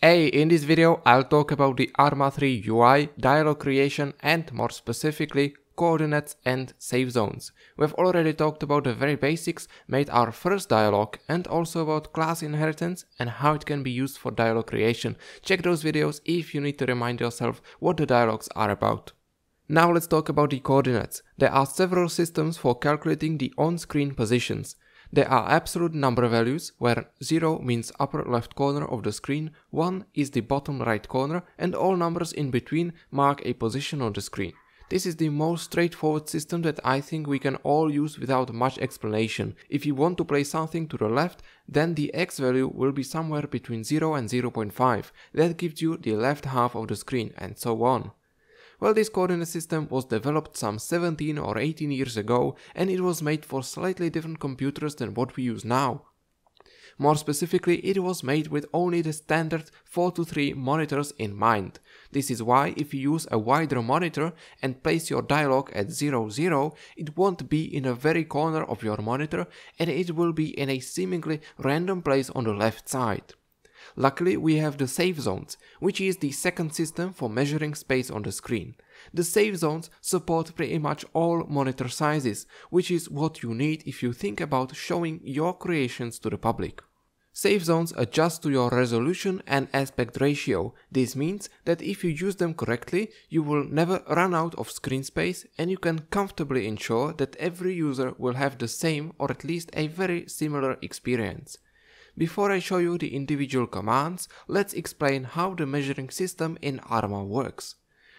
Hey, in this video I'll talk about the Arma 3 UI, dialog creation and more specifically coordinates and safe zones. We've already talked about the very basics, made our first dialog and also about class inheritance and how it can be used for dialog creation. Check those videos if you need to remind yourself what the dialogs are about. Now let's talk about the coordinates. There are several systems for calculating the on-screen positions. There are absolute number values where 0 means upper left corner of the screen, 1 is the bottom right corner and all numbers in between mark a position on the screen. This is the most straightforward system that I think we can all use without much explanation. If you want to play something to the left, then the x value will be somewhere between 0 and 0 0.5. That gives you the left half of the screen and so on. Well, this coordinate system was developed some 17 or 18 years ago and it was made for slightly different computers than what we use now. More specifically, it was made with only the standard 4 to 3 monitors in mind. This is why if you use a wider monitor and place your dialog at 0, 0, it won't be in a very corner of your monitor and it will be in a seemingly random place on the left side. Luckily we have the save zones, which is the second system for measuring space on the screen. The save zones support pretty much all monitor sizes, which is what you need if you think about showing your creations to the public. Save zones adjust to your resolution and aspect ratio. This means that if you use them correctly, you will never run out of screen space and you can comfortably ensure that every user will have the same or at least a very similar experience. Before I show you the individual commands, let's explain how the measuring system in ARMA works.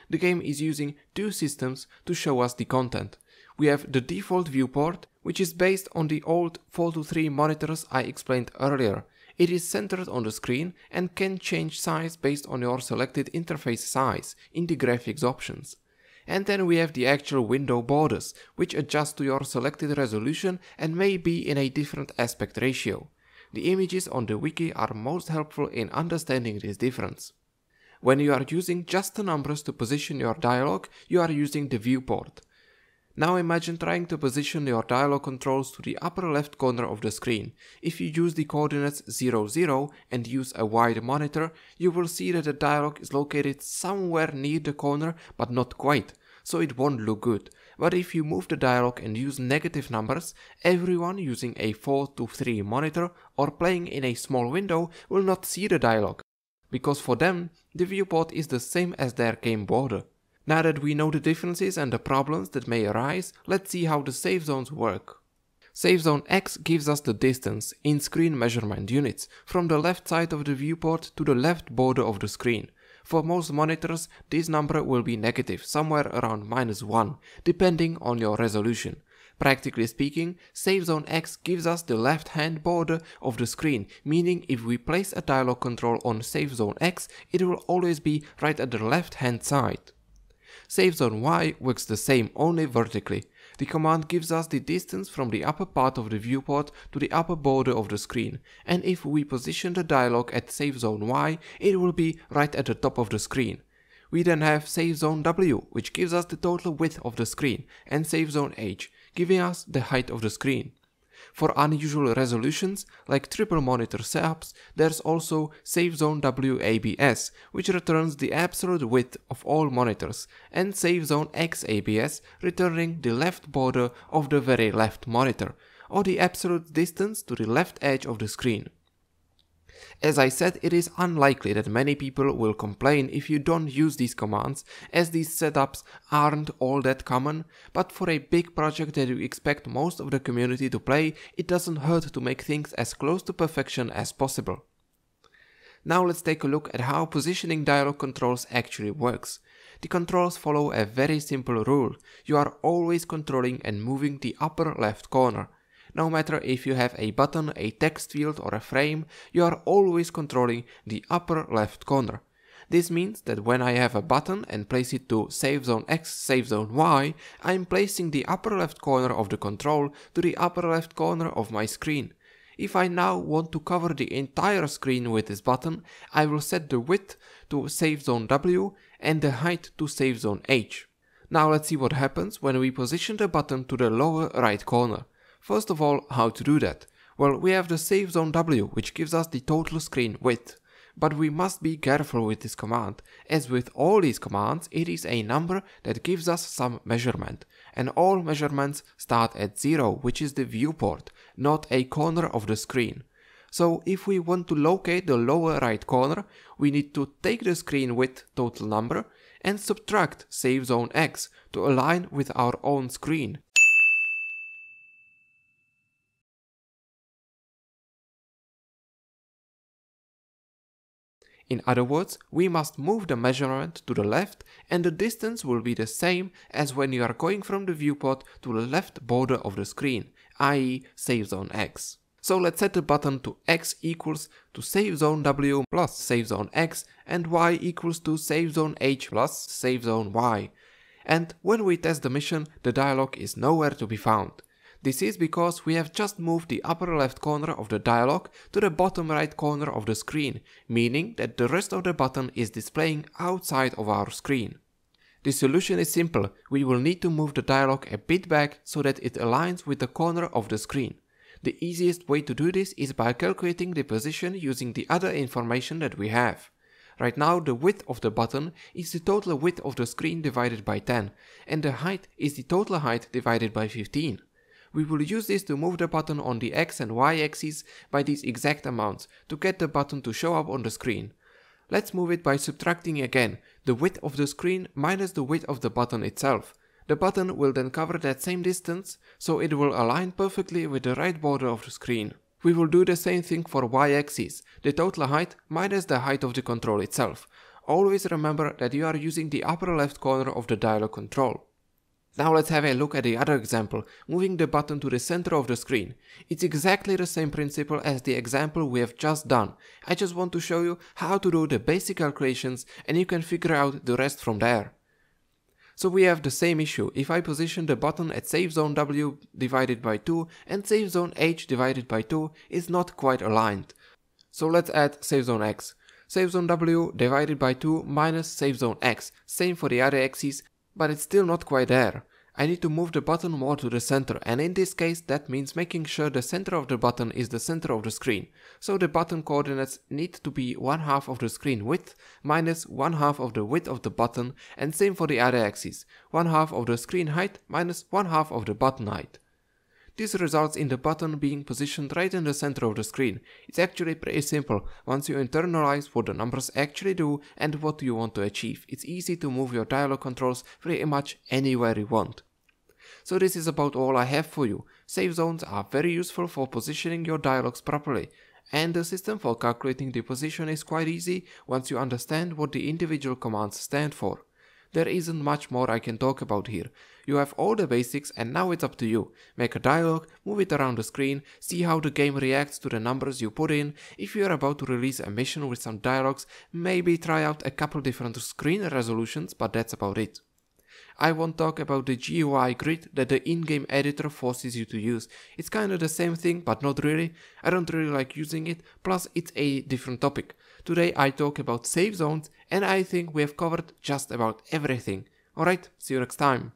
The game is using two systems to show us the content. We have the default viewport, which is based on the old 4 3 monitors I explained earlier. It is centered on the screen and can change size based on your selected interface size in the graphics options. And then we have the actual window borders, which adjust to your selected resolution and may be in a different aspect ratio. The images on the wiki are most helpful in understanding this difference. When you are using just the numbers to position your dialog, you are using the viewport. Now imagine trying to position your dialog controls to the upper left corner of the screen. If you use the coordinates 0, 0 and use a wide monitor, you will see that the dialog is located somewhere near the corner but not quite, so it won't look good. But if you move the dialog and use negative numbers, everyone using a 4 to 3 monitor or playing in a small window will not see the dialog, because for them the viewport is the same as their game border. Now that we know the differences and the problems that may arise, let's see how the safe zones work. Safe zone X gives us the distance in screen measurement units from the left side of the viewport to the left border of the screen, for most monitors, this number will be negative, somewhere around minus 1, depending on your resolution. Practically speaking, safe zone X gives us the left hand border of the screen, meaning if we place a dialog control on safe zone X, it will always be right at the left hand side. Safe zone Y works the same, only vertically. The command gives us the distance from the upper part of the viewport to the upper border of the screen, and if we position the dialog at safe zone Y, it will be right at the top of the screen. We then have safe zone W, which gives us the total width of the screen, and safe zone H, giving us the height of the screen. For unusual resolutions like triple monitor setups, there's also SafeZone WABS, which returns the absolute width of all monitors, and SafeZone XABS, returning the left border of the very left monitor, or the absolute distance to the left edge of the screen. As I said, it is unlikely that many people will complain if you don't use these commands, as these setups aren't all that common, but for a big project that you expect most of the community to play, it doesn't hurt to make things as close to perfection as possible. Now let's take a look at how positioning dialog controls actually works. The controls follow a very simple rule. You are always controlling and moving the upper left corner. No matter if you have a button, a text field or a frame, you are always controlling the upper left corner. This means that when I have a button and place it to save zone X, save zone Y, I am placing the upper left corner of the control to the upper left corner of my screen. If I now want to cover the entire screen with this button, I will set the width to save zone W and the height to save zone H. Now let's see what happens when we position the button to the lower right corner. First of all, how to do that? Well, we have the save zone W, which gives us the total screen width. But we must be careful with this command. As with all these commands, it is a number that gives us some measurement. And all measurements start at zero, which is the viewport, not a corner of the screen. So if we want to locate the lower right corner, we need to take the screen width total number and subtract save zone x to align with our own screen. In other words, we must move the measurement to the left and the distance will be the same as when you are going from the viewport to the left border of the screen, i.e. save zone X. So let's set the button to x equals to save zone W plus save zone X and y equals to save zone H plus save zone Y. And when we test the mission, the dialog is nowhere to be found. This is because we have just moved the upper left corner of the dialog to the bottom right corner of the screen, meaning that the rest of the button is displaying outside of our screen. The solution is simple, we will need to move the dialog a bit back so that it aligns with the corner of the screen. The easiest way to do this is by calculating the position using the other information that we have. Right now the width of the button is the total width of the screen divided by 10 and the height is the total height divided by 15. We will use this to move the button on the x and y axes by these exact amounts to get the button to show up on the screen. Let's move it by subtracting again, the width of the screen minus the width of the button itself. The button will then cover that same distance, so it will align perfectly with the right border of the screen. We will do the same thing for y-axis, the total height minus the height of the control itself. Always remember that you are using the upper left corner of the dialog control. Now let's have a look at the other example, moving the button to the center of the screen. It's exactly the same principle as the example we have just done. I just want to show you how to do the basic calculations and you can figure out the rest from there. So we have the same issue, if I position the button at safe zone W divided by 2 and safe zone H divided by 2 is not quite aligned. So let's add safe zone X. Safe zone W divided by 2 minus safe zone X, same for the other axes but it's still not quite there. I need to move the button more to the center and in this case that means making sure the center of the button is the center of the screen. So the button coordinates need to be one half of the screen width minus one half of the width of the button and same for the other axis, one half of the screen height minus one half of the button height. This results in the button being positioned right in the center of the screen. It's actually pretty simple once you internalize what the numbers actually do and what you want to achieve. It's easy to move your dialog controls pretty much anywhere you want. So this is about all I have for you. Save zones are very useful for positioning your dialogs properly. And the system for calculating the position is quite easy once you understand what the individual commands stand for there isn't much more I can talk about here. You have all the basics and now it's up to you. Make a dialogue, move it around the screen, see how the game reacts to the numbers you put in. If you're about to release a mission with some dialogues, maybe try out a couple different screen resolutions, but that's about it. I won't talk about the GUI grid that the in-game editor forces you to use. It's kinda the same thing, but not really. I don't really like using it, plus it's a different topic. Today I talk about save zones, and I think we have covered just about everything. Alright, see you next time.